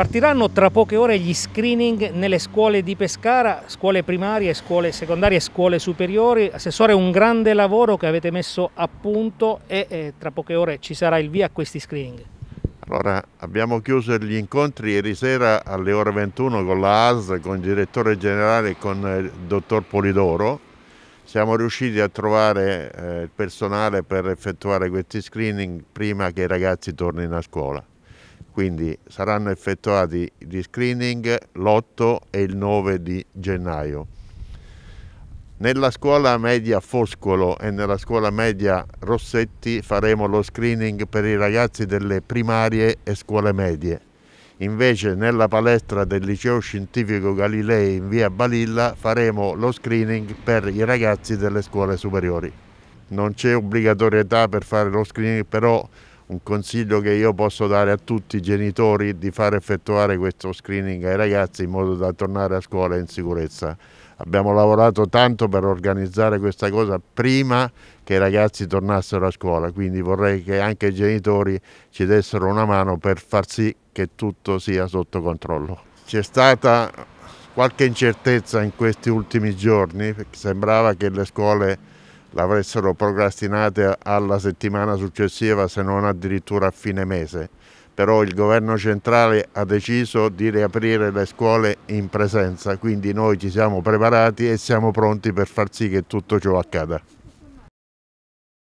Partiranno tra poche ore gli screening nelle scuole di Pescara, scuole primarie, scuole secondarie e scuole superiori. Assessore, un grande lavoro che avete messo a punto e eh, tra poche ore ci sarà il via a questi screening. Allora, abbiamo chiuso gli incontri ieri sera alle ore 21 con la AS, con il direttore generale e con eh, il dottor Polidoro. Siamo riusciti a trovare eh, il personale per effettuare questi screening prima che i ragazzi tornino a scuola quindi saranno effettuati gli screening l'8 e il 9 di gennaio. Nella scuola media Foscolo e nella scuola media Rossetti faremo lo screening per i ragazzi delle primarie e scuole medie. Invece nella palestra del liceo scientifico Galilei in via Balilla faremo lo screening per i ragazzi delle scuole superiori. Non c'è obbligatorietà per fare lo screening, però un consiglio che io posso dare a tutti i genitori di far effettuare questo screening ai ragazzi in modo da tornare a scuola in sicurezza. Abbiamo lavorato tanto per organizzare questa cosa prima che i ragazzi tornassero a scuola, quindi vorrei che anche i genitori ci dessero una mano per far sì che tutto sia sotto controllo. C'è stata qualche incertezza in questi ultimi giorni, perché sembrava che le scuole l'avessero procrastinata alla settimana successiva se non addirittura a fine mese. Però il governo centrale ha deciso di riaprire le scuole in presenza, quindi noi ci siamo preparati e siamo pronti per far sì che tutto ciò accada.